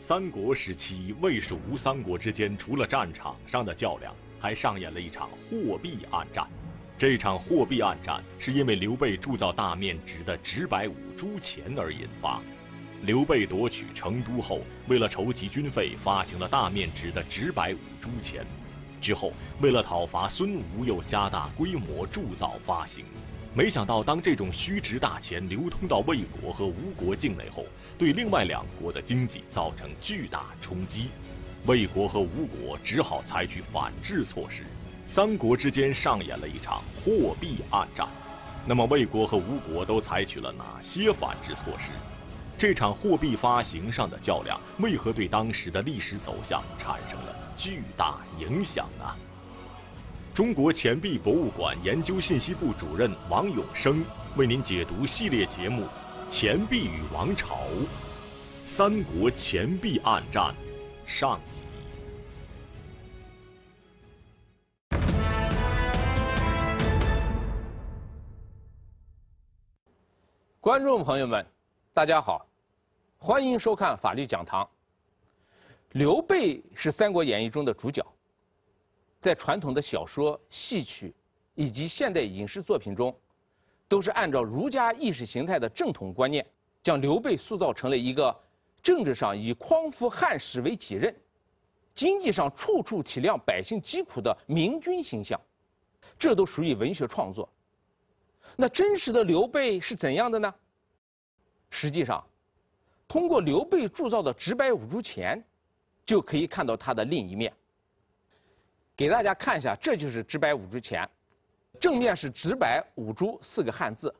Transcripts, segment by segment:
三国时期，魏蜀吴三国之间除了战场上的较量，还上演了一场货币暗战。这场货币暗战是因为刘备铸造大面值的直百五铢钱而引发。刘备夺取成都后，为了筹集军费，发行了大面值的直百五铢钱。之后，为了讨伐孙吴，又加大规模铸造发行。没想到，当这种虚值大钱流通到魏国和吴国境内后，对另外两国的经济造成巨大冲击，魏国和吴国只好采取反制措施。三国之间上演了一场货币暗战。那么，魏国和吴国都采取了哪些反制措施？这场货币发行上的较量，为何对当时的历史走向产生了巨大影响呢？中国钱币博物馆研究信息部主任王永生为您解读系列节目《钱币与王朝》，《三国钱币暗战》上集。观众朋友们，大家好，欢迎收看法律讲堂。刘备是《三国演义》中的主角。在传统的小说、戏曲以及现代影视作品中，都是按照儒家意识形态的正统观念，将刘备塑造成了一个政治上以匡扶汉室为己任、经济上处处体谅百姓疾苦的明君形象。这都属于文学创作。那真实的刘备是怎样的呢？实际上，通过刘备铸造的直白五铢钱，就可以看到他的另一面。给大家看一下，这就是直白五铢钱，正面是“直白五铢”四个汉字，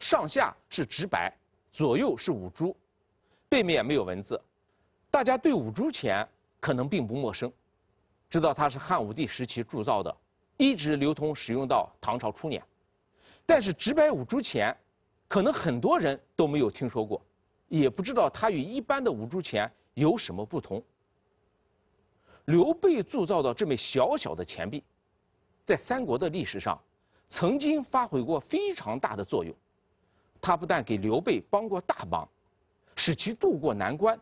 上下是“直白，左右是“五铢”，背面没有文字。大家对五铢钱可能并不陌生，知道它是汉武帝时期铸造的，一直流通使用到唐朝初年。但是直白五铢钱，可能很多人都没有听说过，也不知道它与一般的五铢钱有什么不同。刘备铸造的这枚小小的钱币，在三国的历史上，曾经发挥过非常大的作用。他不但给刘备帮过大忙，使其渡过难关，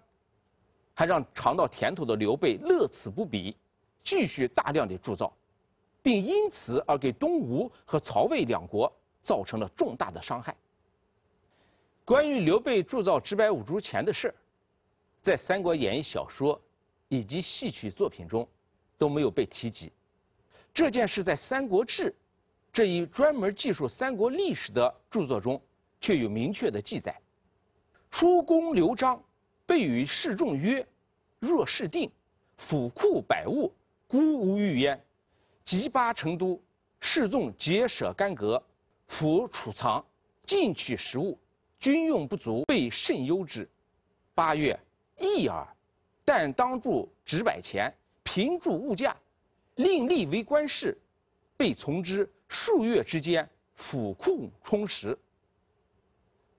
还让尝到甜头的刘备乐此不疲，继续大量的铸造，并因此而给东吴和曹魏两国造成了重大的伤害。关于刘备铸造直白五铢钱的事，在《三国演义》小说。以及戏曲作品中，都没有被提及。这件事在《三国志》这一专门记述三国历史的著作中，却有明确的记载。出宫刘璋，被与示众曰：“若事定，府库百物，孤无欲焉。即巴成都，示众皆舍干戈，府储藏，进取食物，军用不足，备甚忧之。”八月，益耳。但当铸直百钱，平铸物价，另立为官事，被从之。数月之间，府库充实。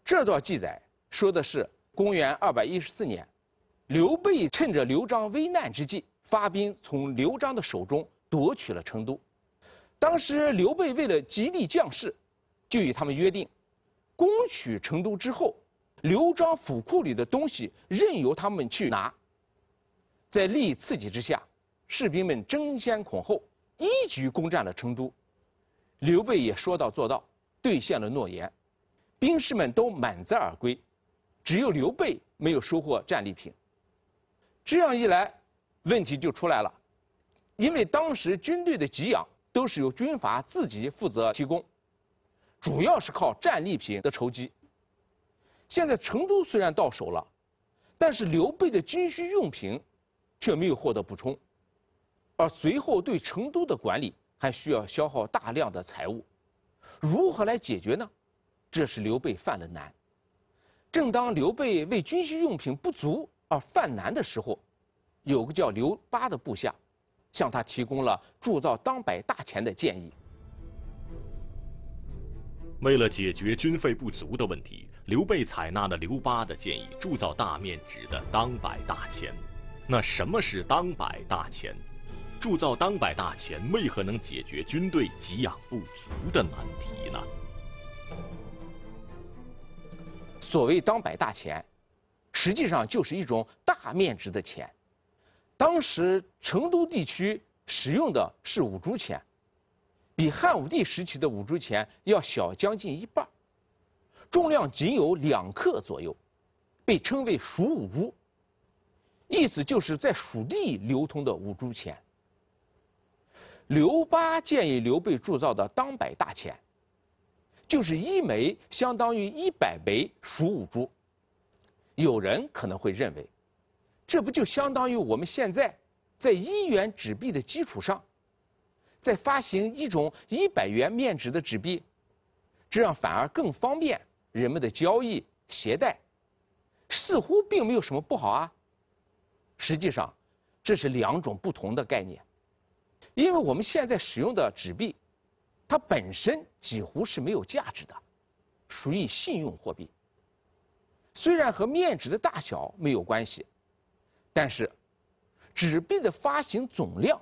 这段记载说的是公元二百一十四年，刘备趁着刘璋危难之际，发兵从刘璋的手中夺取了成都。当时刘备为了激励将士，就与他们约定，攻取成都之后，刘璋府库里的东西任由他们去拿。在利益刺激之下，士兵们争先恐后，一举攻占了成都。刘备也说到做到，兑现了诺言，兵士们都满载而归，只有刘备没有收获战利品。这样一来，问题就出来了，因为当时军队的给养都是由军阀自己负责提供，主要是靠战利品的筹集。现在成都虽然到手了，但是刘备的军需用品。却没有获得补充，而随后对成都的管理还需要消耗大量的财物，如何来解决呢？这是刘备犯了难。正当刘备为军需用品不足而犯难的时候，有个叫刘巴的部下，向他提供了铸造当百大钱的建议。为了解决军费不足的问题，刘备采纳了刘巴的建议，铸造大面值的当百大钱。那什么是当百大钱？铸造当百大钱为何能解决军队给养不足的难题呢？所谓当百大钱，实际上就是一种大面值的钱。当时成都地区使用的是五铢钱，比汉武帝时期的五铢钱要小将近一半，重量仅有两克左右，被称为蜀五铢。意思就是在蜀地流通的五铢钱。刘巴建议刘备铸造的当百大钱，就是一枚相当于一百枚蜀五铢。有人可能会认为，这不就相当于我们现在在一元纸币的基础上，再发行一种一百元面值的纸币，这样反而更方便人们的交易携带，似乎并没有什么不好啊。实际上，这是两种不同的概念，因为我们现在使用的纸币，它本身几乎是没有价值的，属于信用货币。虽然和面值的大小没有关系，但是，纸币的发行总量，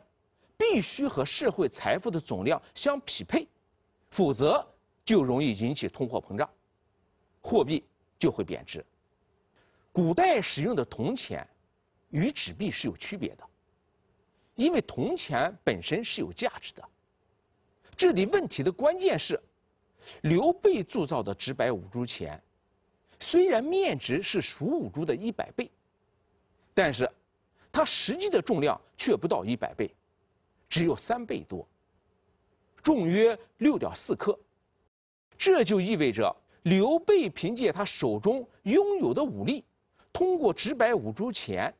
必须和社会财富的总量相匹配，否则就容易引起通货膨胀，货币就会贬值。古代使用的铜钱。与纸币是有区别的，因为铜钱本身是有价值的。这里问题的关键是，刘备铸造的直白五铢钱，虽然面值是蜀五铢的一百倍，但是它实际的重量却不到一百倍，只有三倍多，重约六点四克。这就意味着刘备凭借他手中拥有的武力，通过直白五铢钱。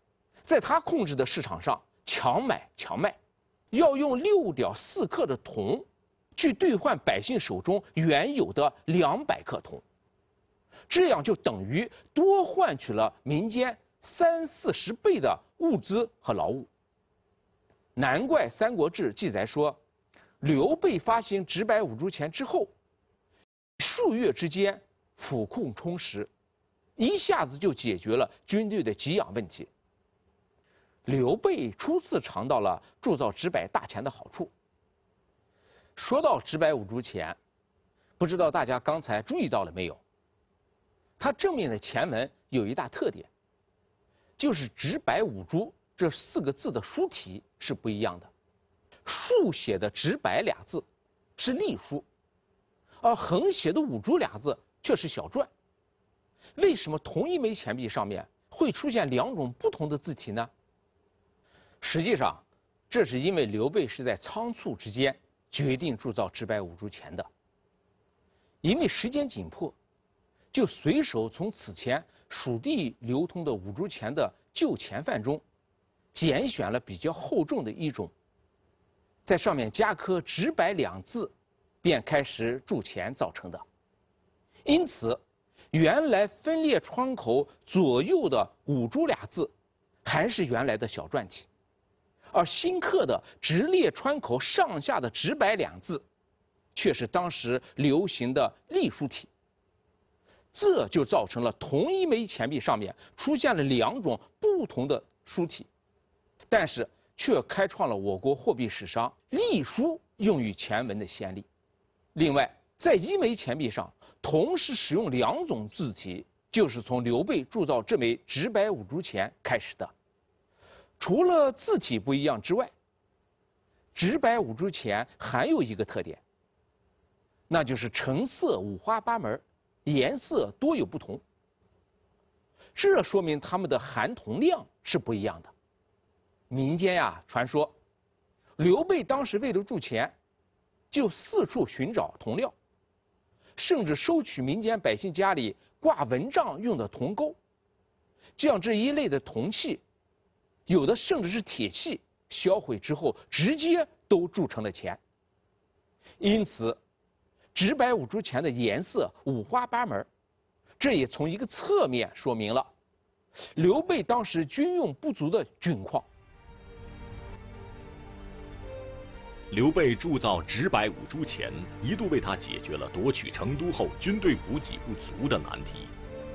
在他控制的市场上强买强卖，要用六点四克的铜，去兑换百姓手中原有的两百克铜，这样就等于多换取了民间三四十倍的物资和劳务。难怪《三国志》记载说，刘备发行直白五铢钱之后，数月之间府库充实，一下子就解决了军队的给养问题。刘备初次尝到了铸造直百大钱的好处。说到直百五铢钱，不知道大家刚才注意到了没有？它正面的前文有一大特点，就是“直百五铢”这四个字的书体是不一样的。竖写的“直百”俩字是隶书，而横写的“五铢”俩字却是小篆。为什么同一枚钱币上面会出现两种不同的字体呢？实际上，这是因为刘备是在仓促之间决定铸造直百五铢钱的，因为时间紧迫，就随手从此前蜀地流通的五铢钱的旧钱范中，拣选了比较厚重的一种，在上面加刻“直白”两字，便开始铸钱造成的。因此，原来分裂窗口左右的“五铢”俩字，还是原来的小篆体。而新刻的直列川口上下的“直白”两字，却是当时流行的隶书体。这就造成了同一枚钱币上面出现了两种不同的书体，但是却开创了我国货币史上隶书用于钱文的先例。另外，在一枚钱币上同时使用两种字体，就是从刘备铸造这枚“直白五铢钱”开始的。除了字体不一样之外，直白五铢钱还有一个特点，那就是成色五花八门，颜色多有不同。这说明它们的含铜量是不一样的。民间呀传说，刘备当时为了铸钱，就四处寻找铜料，甚至收取民间百姓家里挂蚊帐用的铜钩，这样这一类的铜器。有的甚至是铁器，销毁之后直接都铸成了钱。因此，直白五铢钱的颜色五花八门，这也从一个侧面说明了刘备当时军用不足的窘况。刘备铸造直白五铢钱，一度为他解决了夺取成都后军队补给不足的难题。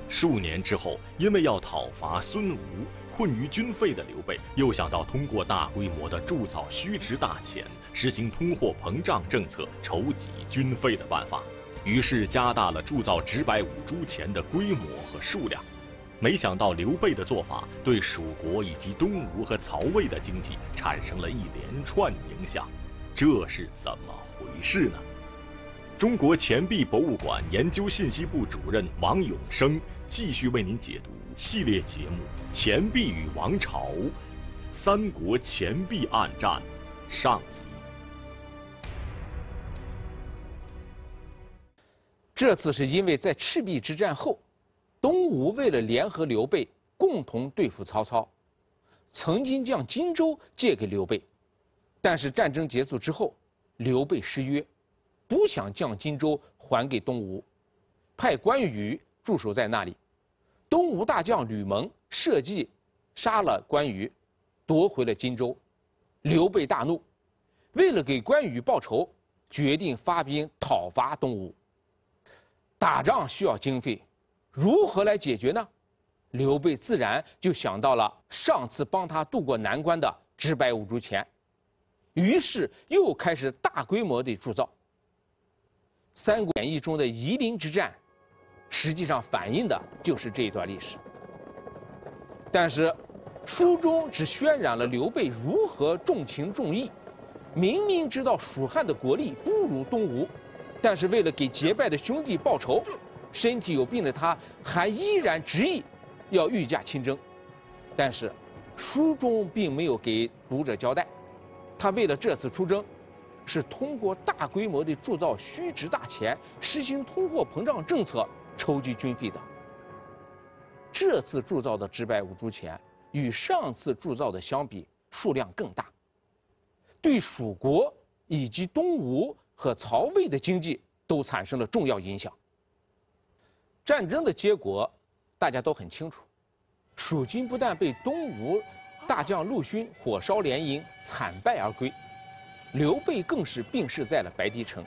数年之后，因为要讨伐孙吴。困于军费的刘备，又想到通过大规模的铸造虚值大钱，实行通货膨胀政策筹集军费的办法，于是加大了铸造直百五铢钱的规模和数量。没想到刘备的做法，对蜀国以及东吴和曹魏的经济产生了一连串影响，这是怎么回事呢？中国钱币博物馆研究信息部主任王永生继续为您解读系列节目《钱币与王朝》，《三国钱币暗战》上集。这次是因为在赤壁之战后，东吴为了联合刘备共同对付曹操，曾经将荆州借给刘备，但是战争结束之后，刘备失约。不想将荆州还给东吴，派关羽驻守在那里。东吴大将吕蒙设计杀了关羽，夺回了荆州。刘备大怒，为了给关羽报仇，决定发兵讨伐东吴。打仗需要经费，如何来解决呢？刘备自然就想到了上次帮他渡过难关的直白五铢钱，于是又开始大规模的铸造。《三国演义》中的夷陵之战，实际上反映的就是这一段历史。但是，书中只渲染了刘备如何重情重义，明明知道蜀汉的国力不如东吴，但是为了给结拜的兄弟报仇，身体有病的他还依然执意要御驾亲征。但是，书中并没有给读者交代，他为了这次出征。是通过大规模的铸造虚值大钱，实行通货膨胀政策筹集军费的。这次铸造的直百五铢钱与上次铸造的相比，数量更大，对蜀国以及东吴和曹魏的经济都产生了重要影响。战争的结果，大家都很清楚，蜀军不但被东吴大将陆逊火烧连营惨败而归。刘备更是病逝在了白帝城，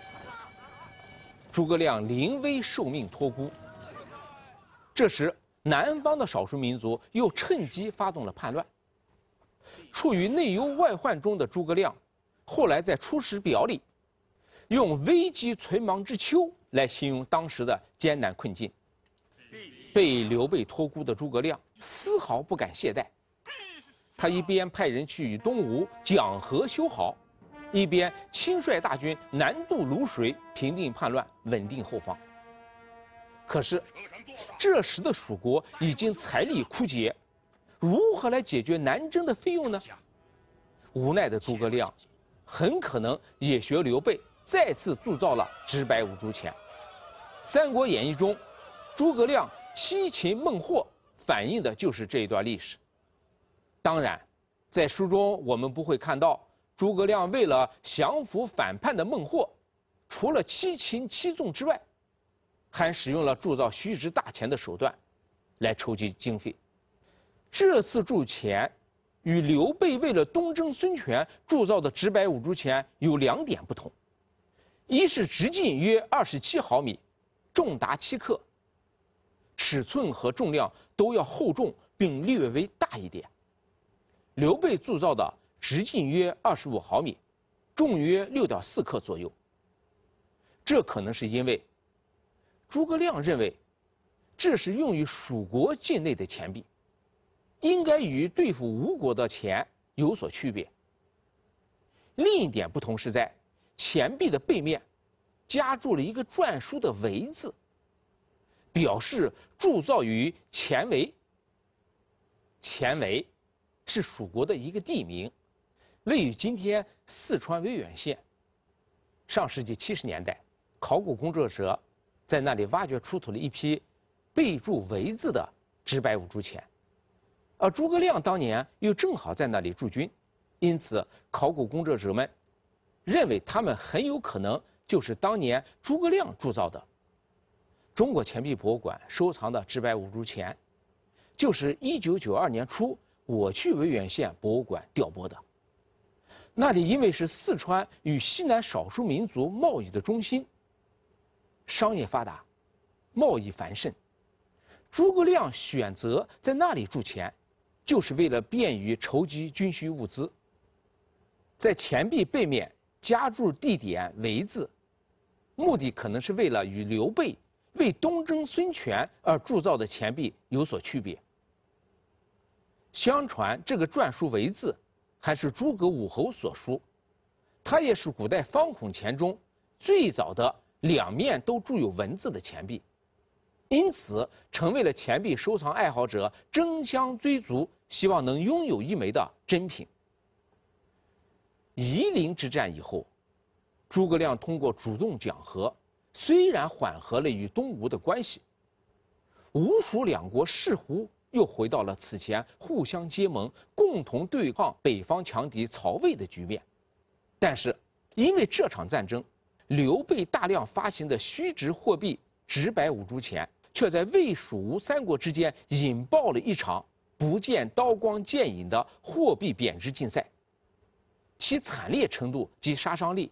诸葛亮临危受命托孤。这时，南方的少数民族又趁机发动了叛乱。处于内忧外患中的诸葛亮，后来在《出师表》里，用“危机存亡之秋”来形容当时的艰难困境。被刘备托孤的诸葛亮丝毫不敢懈怠，他一边派人去东吴讲和修好。一边亲率大军南渡泸水，平定叛乱，稳定后方。可是，这时的蜀国已经财力枯竭，如何来解决南征的费用呢？无奈的诸葛亮，很可能也学刘备，再次铸造了直白五铢钱。《三国演义》中，诸葛亮七擒孟获反映的就是这一段历史。当然，在书中我们不会看到。诸葛亮为了降服反叛的孟获，除了七擒七纵之外，还使用了铸造虚值大钱的手段，来筹集经费。这次铸钱与刘备为了东征孙权铸造的直百五铢钱有两点不同：一是直径约二十七毫米，重达七克，尺寸和重量都要厚重并略微大一点。刘备铸造的。直径约二十五毫米，重约六点四克左右。这可能是因为诸葛亮认为这是用于蜀国境内的钱币，应该与对付吴国的钱有所区别。另一点不同是在钱币的背面加注了一个篆书的“为”字，表示铸造于钱为。钱为是蜀国的一个地名。位于今天四川威远县。上世纪七十年代，考古工作者在那里挖掘出土了一批备注“围”字的直白五铢钱，而诸葛亮当年又正好在那里驻军，因此考古工作者们认为他们很有可能就是当年诸葛亮铸造的。中国钱币博物馆收藏的直白五铢钱，就是一九九二年初我去威远县博物馆调拨的。那里因为是四川与西南少数民族贸易的中心，商业发达，贸易繁盛，诸葛亮选择在那里铸钱，就是为了便于筹集军需物资。在钱币背面加注地点”“为”字，目的可能是为了与刘备为东征孙权而铸造的钱币有所区别。相传这个篆书“为”字。还是诸葛武侯所书，它也是古代方孔钱中最早的两面都铸有文字的钱币，因此成为了钱币收藏爱好者争相追逐，希望能拥有一枚的珍品。夷陵之战以后，诸葛亮通过主动讲和，虽然缓和了与东吴的关系，吴蜀两国似乎。又回到了此前互相结盟、共同对抗北方强敌曹魏的局面，但是，因为这场战争，刘备大量发行的虚值货币“直白五铢钱”，却在魏蜀吴三国之间引爆了一场不见刀光剑影的货币贬值竞赛，其惨烈程度及杀伤力，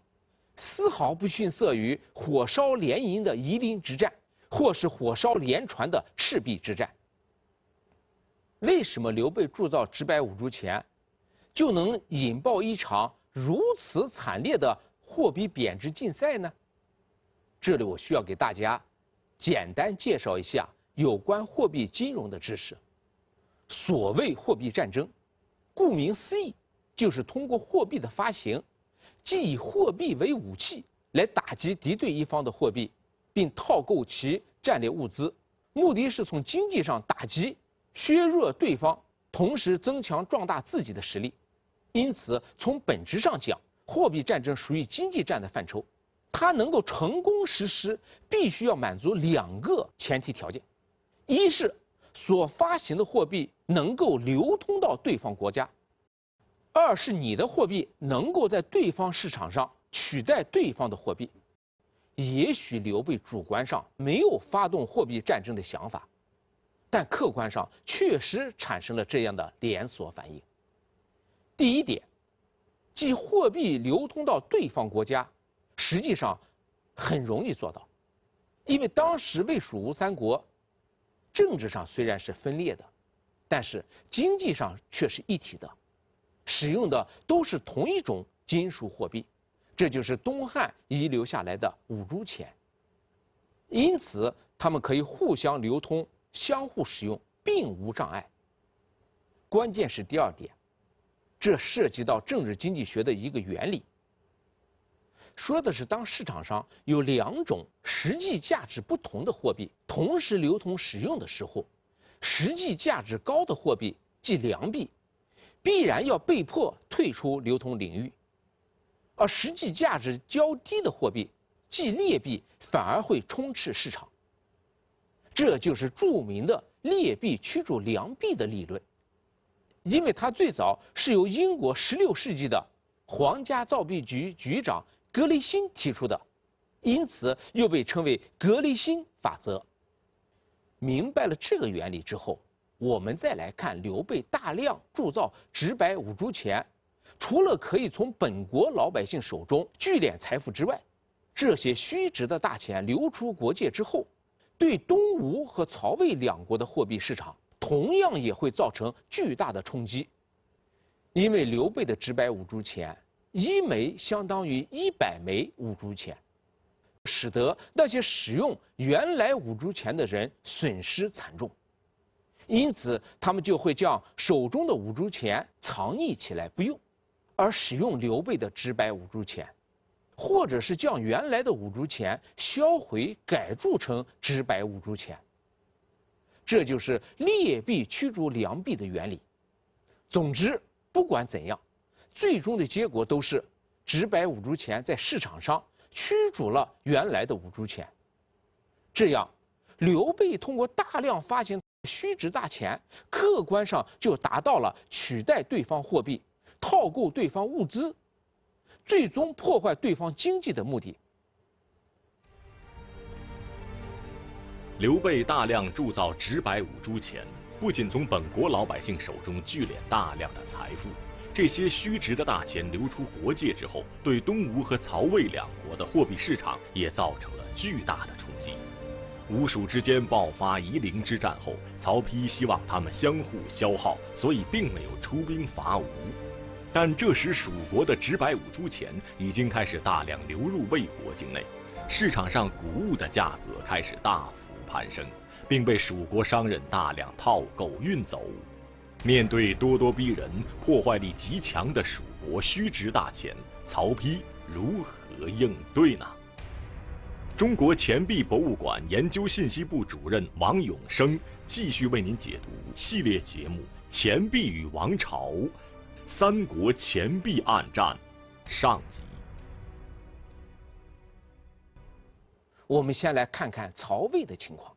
丝毫不逊色于火烧连营的夷陵之战，或是火烧连船的赤壁之战。为什么刘备铸造直白五铢钱，就能引爆一场如此惨烈的货币贬值竞赛呢？这里我需要给大家简单介绍一下有关货币金融的知识。所谓货币战争，顾名思义，就是通过货币的发行，即以货币为武器来打击敌对一方的货币，并套购其战略物资，目的是从经济上打击。削弱对方，同时增强壮大自己的实力，因此从本质上讲，货币战争属于经济战的范畴。它能够成功实施，必须要满足两个前提条件：一是所发行的货币能够流通到对方国家；二是你的货币能够在对方市场上取代对方的货币。也许刘备主观上没有发动货币战争的想法。但客观上确实产生了这样的连锁反应。第一点，即货币流通到对方国家，实际上很容易做到，因为当时魏蜀吴三国政治上虽然是分裂的，但是经济上却是一体的，使用的都是同一种金属货币，这就是东汉遗留下来的五铢钱。因此，他们可以互相流通。相互使用并无障碍。关键是第二点，这涉及到政治经济学的一个原理。说的是，当市场上有两种实际价值不同的货币同时流通使用的时候，实际价值高的货币即良币，必然要被迫退出流通领域，而实际价值较低的货币即劣币，反而会充斥市场。这就是著名的劣币驱逐良币的理论，因为它最早是由英国16世纪的皇家造币局局长格雷欣提出的，因此又被称为格雷欣法则。明白了这个原理之后，我们再来看刘备大量铸造直白五铢钱，除了可以从本国老百姓手中聚敛财富之外，这些虚值的大钱流出国界之后。对东吴和曹魏两国的货币市场同样也会造成巨大的冲击，因为刘备的直白五铢钱一枚相当于一百枚五铢钱，使得那些使用原来五铢钱的人损失惨重，因此他们就会将手中的五铢钱藏匿起来不用，而使用刘备的直白五铢钱。或者是将原来的五铢钱销毁，改铸成直白五铢钱。这就是劣币驱逐良币的原理。总之，不管怎样，最终的结果都是直白五铢钱在市场上驱逐了原来的五铢钱。这样，刘备通过大量发行虚值大钱，客观上就达到了取代对方货币、套购对方物资。最终破坏对方经济的目的。刘备大量铸造直白五铢钱，不仅从本国老百姓手中聚敛大量的财富，这些虚值的大钱流出国界之后，对东吴和曹魏两国的货币市场也造成了巨大的冲击。吴蜀之间爆发夷陵之战后，曹丕希望他们相互消耗，所以并没有出兵伐吴。但这时，蜀国的直白五铢钱已经开始大量流入魏国境内，市场上谷物的价格开始大幅攀升，并被蜀国商人大量套购运走。面对咄咄逼人、破坏力极强的蜀国虚值大钱，曹丕如何应对呢？中国钱币博物馆研究信息部主任王永生继续为您解读系列节目《钱币与王朝》。三国钱币暗战，上集。我们先来看看曹魏的情况。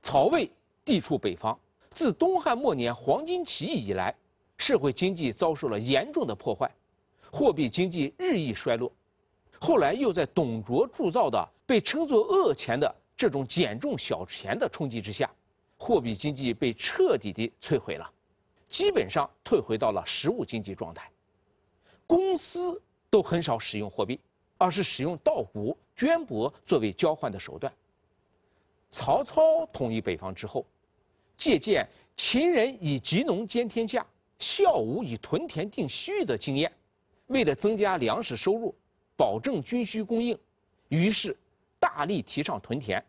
曹魏地处北方，自东汉末年黄巾起义以来，社会经济遭受了严重的破坏，货币经济日益衰落。后来又在董卓铸造的被称作“恶钱”的这种减重小钱的冲击之下，货币经济被彻底的摧毁了。基本上退回到了实物经济状态，公司都很少使用货币，而是使用稻谷、绢帛作为交换的手段。曹操统一北方之后，借鉴秦人以极农兼天下、孝武以屯田定西域的经验，为了增加粮食收入，保证军需供应，于是大力提倡屯田，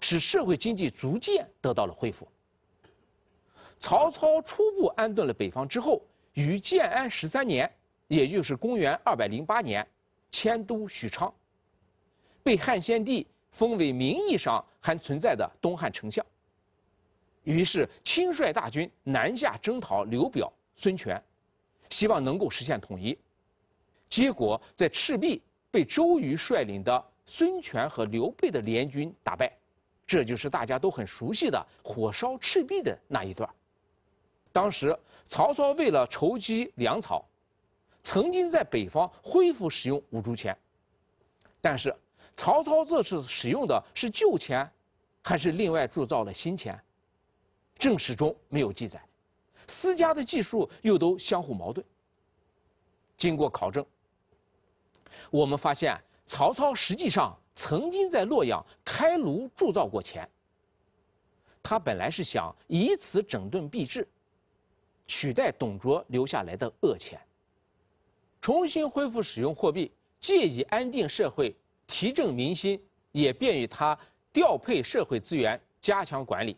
使社会经济逐渐得到了恢复。曹操初步安顿了北方之后，于建安十三年，也就是公元二百零八年，迁都许昌，被汉献帝封为名义上还存在的东汉丞相。于是亲率大军南下征讨刘表、孙权，希望能够实现统一，结果在赤壁被周瑜率领的孙权和刘备的联军打败，这就是大家都很熟悉的火烧赤壁的那一段。当时曹操为了筹集粮草，曾经在北方恢复使用五铢钱，但是曹操这次使用的是旧钱，还是另外铸造了新钱？正史中没有记载，私家的技术又都相互矛盾。经过考证，我们发现曹操实际上曾经在洛阳开炉铸造过钱，他本来是想以此整顿币制。取代董卓留下来的恶钱，重新恢复使用货币，既以安定社会、提振民心，也便于他调配社会资源、加强管理。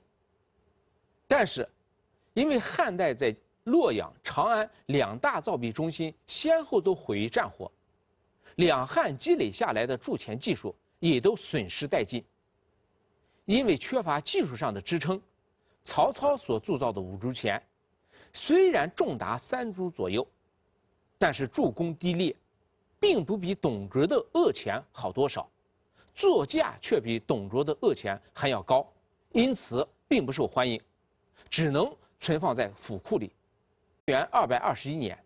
但是，因为汉代在洛阳、长安两大造币中心先后都毁于战火，两汉积累下来的铸钱技术也都损失殆尽。因为缺乏技术上的支撑，曹操所铸造的五铢钱。虽然重达三铢左右，但是铸工低劣，并不比董卓的恶钱好多少，作价却比董卓的恶钱还要高，因此并不受欢迎，只能存放在府库里。元二百二十一年，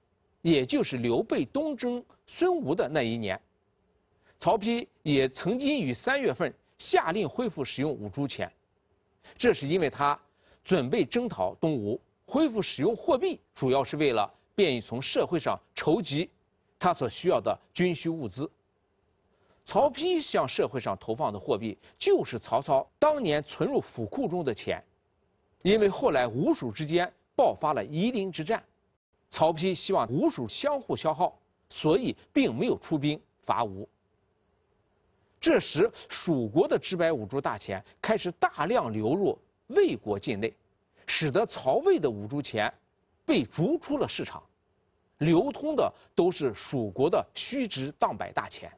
也就是刘备东征孙吴的那一年，曹丕也曾经于三月份下令恢复使用五铢钱，这是因为他准备征讨东吴。恢复使用货币，主要是为了便于从社会上筹集他所需要的军需物资。曹丕向社会上投放的货币，就是曹操当年存入府库中的钱。因为后来吴蜀之间爆发了夷陵之战，曹丕希望吴蜀相互消耗，所以并没有出兵伐吴。这时，蜀国的直白五铢大钱开始大量流入魏国境内。使得曹魏的五铢钱被逐出了市场，流通的都是蜀国的虚值当百大钱。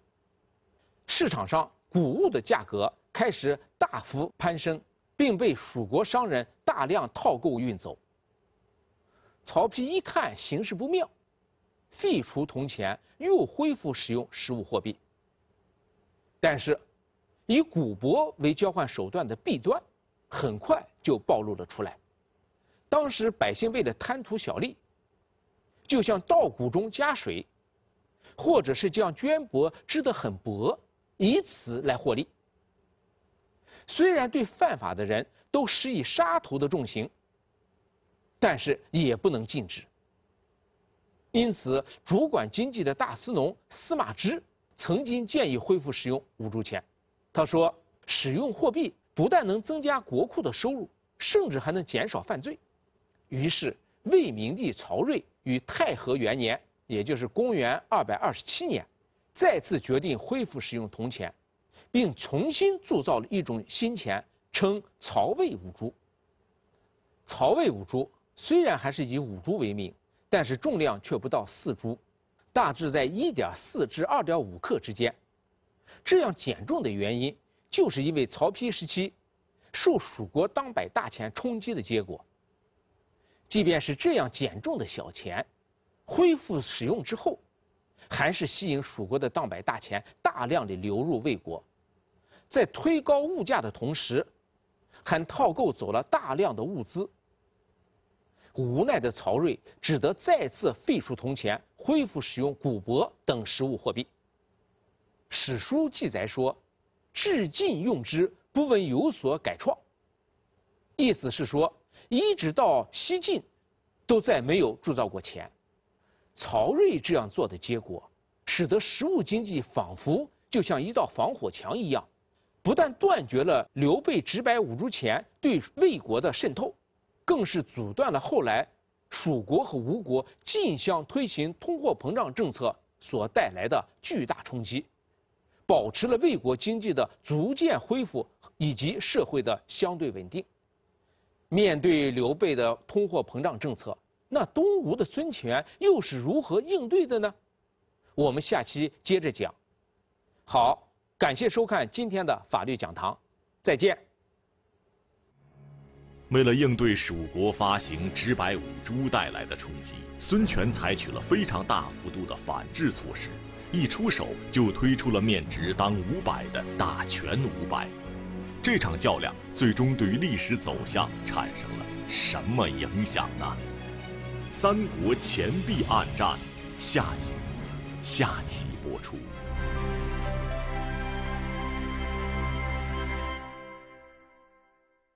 市场上谷物的价格开始大幅攀升，并被蜀国商人大量套购运走。曹丕一看形势不妙，废除铜钱，又恢复使用实物货币。但是，以古帛为交换手段的弊端，很快就暴露了出来。当时百姓为了贪图小利，就像稻谷中加水，或者是将绢帛织得很薄，以此来获利。虽然对犯法的人都施以杀头的重刑，但是也不能禁止。因此，主管经济的大司农司马芝曾经建议恢复使用五铢钱。他说：“使用货币不但能增加国库的收入，甚至还能减少犯罪。”于是，魏明帝曹睿于太和元年，也就是公元二百二十七年，再次决定恢复使用铜钱，并重新铸造了一种新钱，称“曹魏五铢”。曹魏五铢虽然还是以五铢为名，但是重量却不到四铢，大致在一点四至二点五克之间。这样减重的原因，就是因为曹丕时期受蜀国当百大钱冲击的结果。即便是这样减重的小钱，恢复使用之后，还是吸引蜀国的当百大钱大量的流入魏国，在推高物价的同时，还套购走了大量的物资。无奈的曹睿只得再次废除铜钱，恢复使用古帛等实物货币。史书记载说：“至今用之，不闻有所改创。”意思是说。一直到西晋，都再没有铸造过钱。曹睿这样做的结果，使得实物经济仿佛就像一道防火墙一样，不但断绝了刘备直白五铢钱对魏国的渗透，更是阻断了后来蜀国和吴国竞相推行通货膨胀政策所带来的巨大冲击，保持了魏国经济的逐渐恢复以及社会的相对稳定。面对刘备的通货膨胀政策，那东吴的孙权又是如何应对的呢？我们下期接着讲。好，感谢收看今天的法律讲堂，再见。为了应对蜀国发行直白五铢带来的冲击，孙权采取了非常大幅度的反制措施，一出手就推出了面值当五百的大权五百。这场较量最终对于历史走向产生了什么影响呢？三国前壁暗战，下集，下期播出。